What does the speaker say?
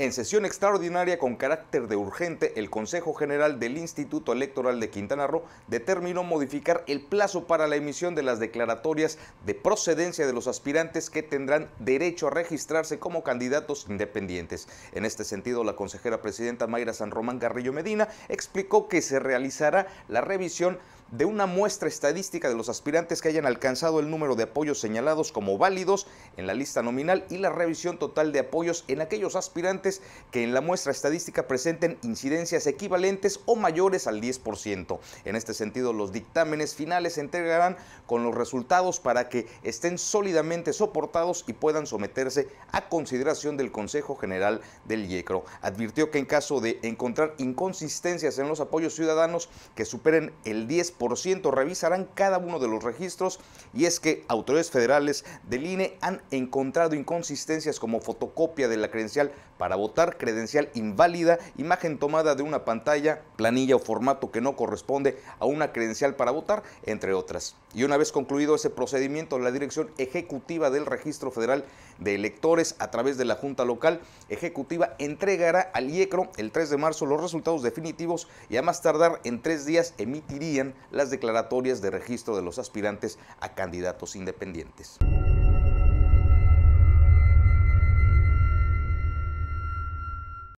En sesión extraordinaria con carácter de urgente, el Consejo General del Instituto Electoral de Quintana Roo determinó modificar el plazo para la emisión de las declaratorias de procedencia de los aspirantes que tendrán derecho a registrarse como candidatos independientes. En este sentido, la consejera presidenta Mayra San Román Garrillo Medina explicó que se realizará la revisión de una muestra estadística de los aspirantes que hayan alcanzado el número de apoyos señalados como válidos en la lista nominal y la revisión total de apoyos en aquellos aspirantes que en la muestra estadística presenten incidencias equivalentes o mayores al 10%. En este sentido, los dictámenes finales se entregarán con los resultados para que estén sólidamente soportados y puedan someterse a consideración del Consejo General del Yecro. Advirtió que en caso de encontrar inconsistencias en los apoyos ciudadanos que superen el 10%, ciento revisarán cada uno de los registros y es que autoridades federales del INE han encontrado inconsistencias como fotocopia de la credencial para votar, credencial inválida, imagen tomada de una pantalla, planilla o formato que no corresponde a una credencial para votar, entre otras. Y una vez concluido ese procedimiento, la Dirección Ejecutiva del Registro Federal de Electores a través de la Junta Local Ejecutiva entregará al IECRO el 3 de marzo los resultados definitivos y a más tardar en tres días emitirían las declaratorias de registro de los aspirantes a candidatos independientes.